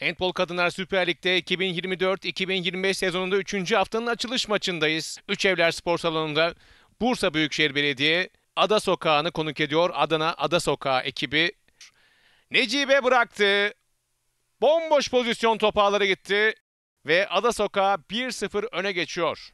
Handball Kadınlar Süper Lig'de 2024-2025 sezonunda 3. haftanın açılış maçındayız. Üç Evler Spor Salonu'nda Bursa Büyükşehir Belediye Ada Sokağı'nı konuk ediyor. Adana Ada Sokağı ekibi Necibe bıraktı. Bomboş pozisyon topağları gitti ve Ada Sokağı 1-0 öne geçiyor.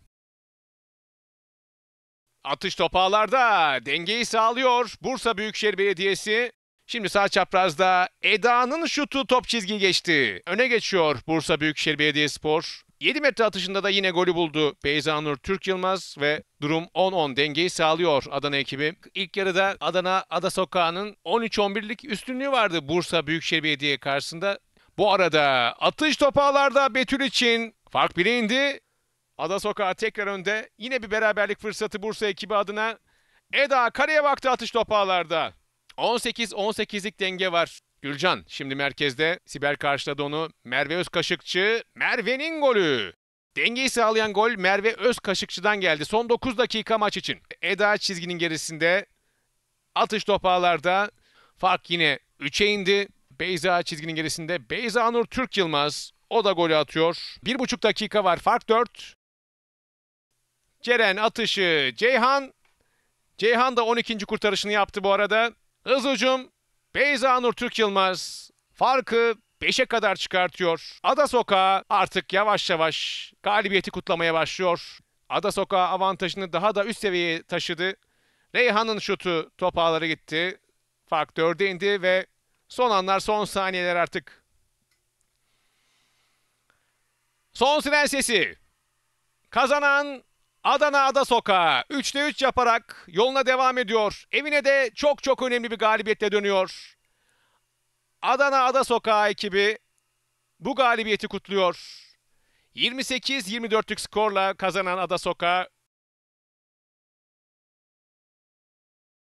Atış topağlarda dengeyi sağlıyor Bursa Büyükşehir Belediyesi. Şimdi sağ çaprazda Eda'nın şutu top çizgi geçti. Öne geçiyor Bursa Büyükşehir Belediyespor. 7 metre atışında da yine golü buldu Beyza Nur Türk Yılmaz ve durum 10-10 dengeyi sağlıyor Adana ekibi. İlk yarıda Adana Ada Sokağı'nın 13-11'lik üstünlüğü vardı Bursa Büyükşehir Belediye karşısında. Bu arada atış topağlarda Betül için fark bile indi. Ada Sokağı tekrar önde. Yine bir beraberlik fırsatı Bursa ekibi adına. Eda kareye baktı atış topağlarda. 18-18'lik denge var. Gülcan şimdi merkezde. Sibel karşıladı onu. Merve Özkaşıkçı. Merve'nin golü. Dengeyi sağlayan gol Merve Özkaşıkçı'dan geldi. Son 9 dakika maç için. Eda çizginin gerisinde. Atış topağlarda. Fark yine 3'e indi. Beyza çizginin gerisinde. Beyza Nur Türk Yılmaz. O da golü atıyor. 1,5 dakika var. Fark 4. Ceren atışı Ceyhan. Ceyhan da 12. kurtarışını yaptı bu arada. Hız ucum Beyza Nur Türk Yılmaz farkı 5'e kadar çıkartıyor. Ada Sokağı artık yavaş yavaş galibiyeti kutlamaya başlıyor. Ada Sokağı avantajını daha da üst seviyeye taşıdı. Reyhan'ın şutu top ağları gitti. Fark 4'e indi ve son anlar son saniyeler artık. Son siren sesi. Kazanan Adana Ada Sokağı 3'te 3 yaparak yoluna devam ediyor. Evine de çok çok önemli bir galibiyetle dönüyor. Adana Ada Sokağı ekibi bu galibiyeti kutluyor. 28-24'lük skorla kazanan Ada Sokağı